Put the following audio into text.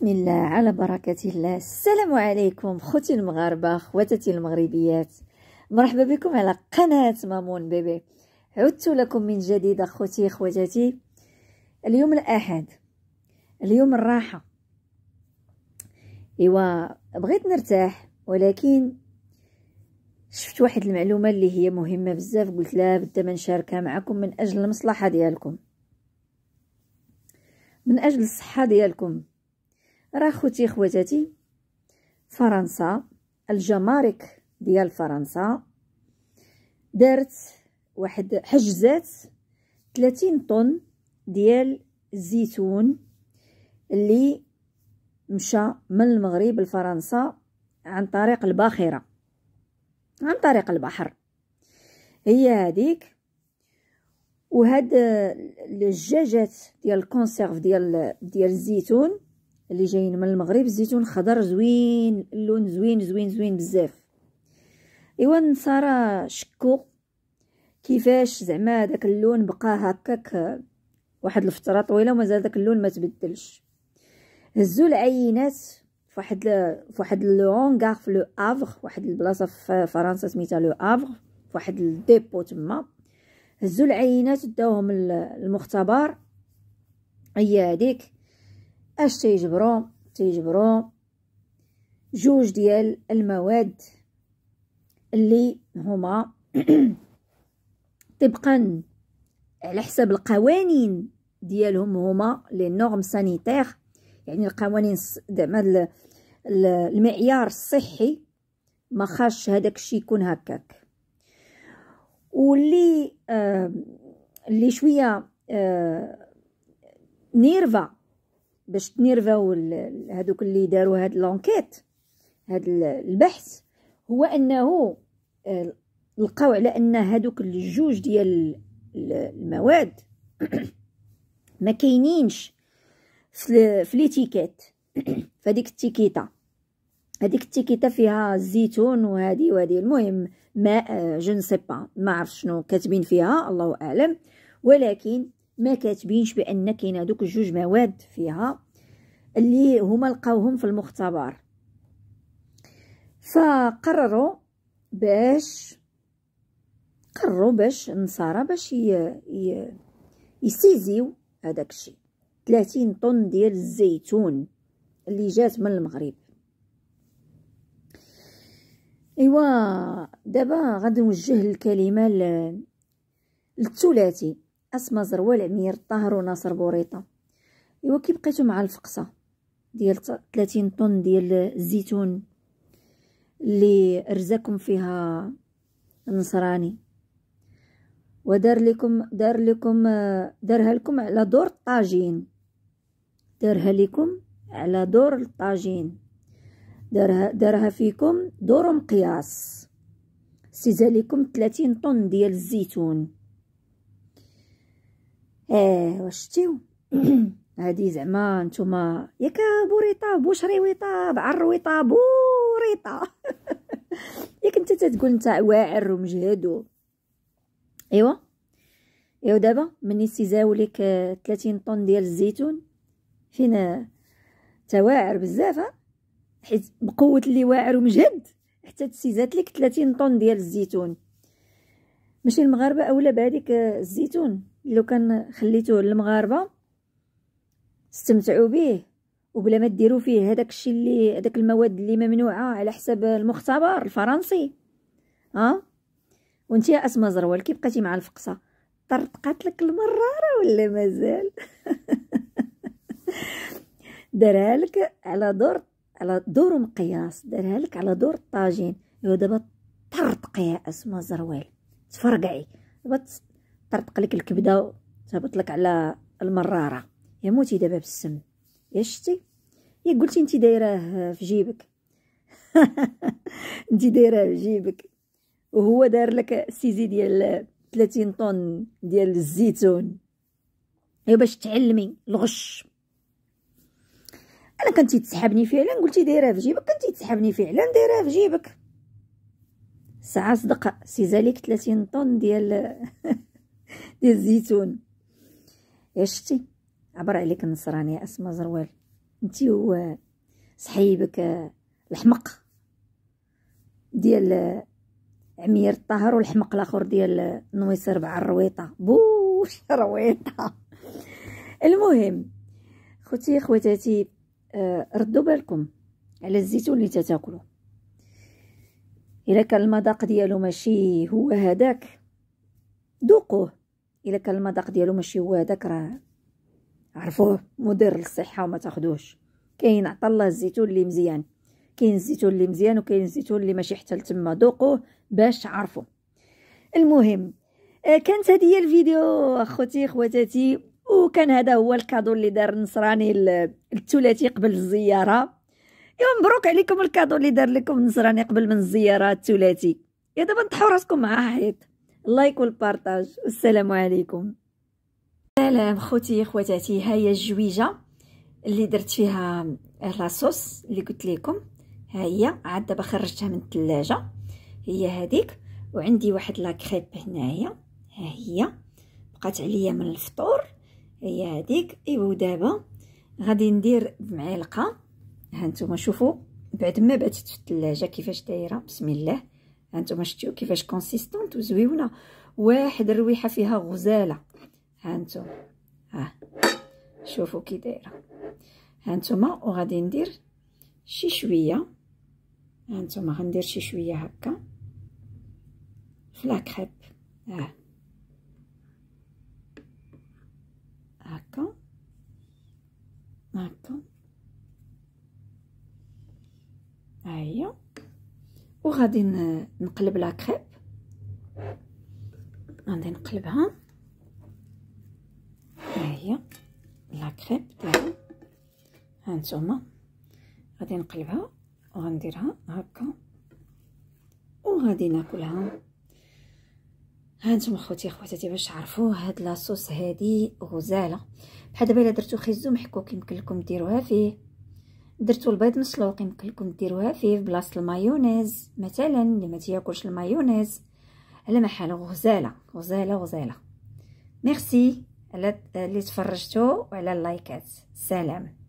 بسم الله على بركة الله السلام عليكم خوتي المغاربة خواتاتي المغربيات مرحبا بكم على قناة مامون بيبي عدت لكم من جديد خوتي خواتاتي اليوم الأحد اليوم الراحة إيوا بغيت نرتاح ولكن شفت واحد المعلومة اللي هي مهمة بزاف قلت لها بدا ما نشاركها معكم من أجل المصلحة ديالكم من أجل الصحة ديالكم راه خوتي خواتاتي فرنسا الجمارك ديال فرنسا دارت واحد حجزات 30 طن ديال الزيتون اللي مشى من المغرب لفرنسا عن طريق الباخره عن طريق البحر هي هذيك وهاد الجاجات ديال الكونسيرف ديال ديال الزيتون اللي جايين من المغرب الزيتون خضر زوين اللون زوين زوين زوين بزاف ايوا ساره شكو كيفاش زعما داك اللون بقى هكاك واحد الفتره طويله ومازال داك اللون ما تبدلش هزوا العينات فواحد فواحد لونغار في لو افغ واحد البلاصه في فرنسا سميتها لو افغ فواحد الديبو تما هزوا العينات داوهم المختبر هي هذيك اش تيجبروا تيجبروا جوج ديال المواد اللي هما طبقا على حسب القوانين ديالهم هما لي نورم سانيتير يعني القوانين زعما المعيار الصحي ما خاش هذاك الشيء يكون هكاك واللي آه اللي شويه آه نيرفا باش تنيرفاو هادوك اللي داروا هاد لونكيت هاد البحث هو انه آه، لقاو على ان هادوك الجوج ديال المواد ما كاينينش في ليتيكيت فهاديك التيكيتا هاديك التيكيتا فيها الزيتون وهادي وهادي المهم ما جون سي با ما عرف شنو كاتبين فيها الله اعلم ولكن ما كاتبينش بان كاين هذوك جوج مواد فيها اللي هما لقاوهم في المختبر فقرروا باش قرروا باش النصارى باش ي... ي... يستيزيو هذاك الشيء 30 طن ديال الزيتون اللي جات من المغرب ايوا دابا غادي نوجه الكلمه للثلاثي اسماء زروال عمير الطاهر وناصر بوريطه ايوا كي بقيتو مع الفقصه ديال 30 طن ديال الزيتون اللي رزاكم فيها النصراني ودار لكم دار لكم دارها لكم على دور الطاجين دارها لكم على دور الطاجين دارها دارها فيكم دور مقياس سيزاليكم 30 طن ديال الزيتون ايه واش شتيو هادي زعما نتوما ياك بوريطه بوشري بعر ويطا بوريطه ياك انت تتقول انت واعر ومجهد ايوا ايوا دابا مني تيزاو ليك 30 طن ديال الزيتون فين تواعر بزاف حيت بقوه اللي واعر ومجهد حتى تسيزات لك 30 طن ديال الزيتون ماشي المغاربه اولى بهذيك آه، الزيتون لو كان خليتوه للمغاربه استمتعوا به وبلا ما ديروا فيه هذاك الشيء اللي هذاك المواد اللي ممنوعه على حسب المختبر الفرنسي ها أه؟ وانت يا اسماء زروال كي بقيتي مع الفقصه طرطقات لك المراره ولا مازال دارها لك على دور على دور مقياس دارها لك على دور الطاجين ايوا دابا طرطقي يا اسماء زروال تفرقعي دابا طرطق لك الكبده تهبط لك على المراره يا موتي دابا بالسم يا شتي يا قلتي انت دايراه في جيبك انت دايراه في جيبك وهو دار لك سيزي ديال 30 طن ديال الزيتون يا باش تعلمي الغش انا كنتي تسحبني فعلا قلتي دايراه في جيبك كنتي تسحبني فعلا دايراه في جيبك ساعة صدق زاليك ثلاثين طن ديال ديال الزيتون يا شتي عبر عليك النصراني يا اسما زروال انت هو صحيبك الحمق ديال عمير الطاهر والحمق الاخر ديال نويسر بع الرويطه بوش رويطه المهم خوتي خواتاتي آه، ردوا بالكم على الزيتون اللي تتاكلوه إلا كان المذاق ديالو ماشي هو هذاك ذوقوه إلا كان المذاق ديالو ماشي هو هذاك راه عرفوه مدير الصحة وما تاخدوش كاين عطا الله الزيتون اللي مزيان كاين الزيتون اللي مزيان وكاين الزيتون اللي ماشي حتى لتما ذوقوه باش عرفوا المهم آه، كانت هذه هي الفيديو اخوتي خواتاتي وكان هذا هو الكادو اللي دار النصراني الثلاثي قبل الزياره يا مبروك عليكم الكادو اللي دار لكم النصراني قبل من الزياره الثلاثي يا دابا نطحوا راسكم مع حيط لايك والبارطاج والسلام عليكم سلام خوتي خواتاتي ها هي الجويجه اللي درت فيها الراسوس اللي قلت لكم ها هي عاد دابا خرجتها من الثلاجه هي هذيك وعندي واحد لا كريب هنايا ها هي بقات عليا من الفطور هي هذيك ايوا دابا غادي ندير بمعلقه هانتوما شوفوا بعد ما باتت في الثلاجه كيفاش دايره بسم الله هانتوما شفتوا كيفاش كونسيستونت وزويونه واحد الرويحه فيها غزاله هانتوما ها شوفوا كي دايره هانتوما وغادي ندير شي شويه هانتوما غندير شي شويه هكا فلا كريب ها هكا هكا هي أيوة. وغادي نقلب لا كريب غادي نقلبها ها أيوة. هي لا كريب ديالي ها انتما غادي نقلبها وغنديرها هكا وغادي ناكلها هانتم خوتي خواتاتي باش تعرفوا هاد لاصوص هادي غزاله بحال دابا الا درتو خيزو محكوك يمكن لكم ديروها فيه درتو البيض مسلوق يمكن لكم ديروها فيه في بلاصه المايونيز مثلا اللي ما تياكلش المايونيز على محل غزاله غزاله غزاله ميرسي على اللي تفرجتو وعلى اللايكات سلام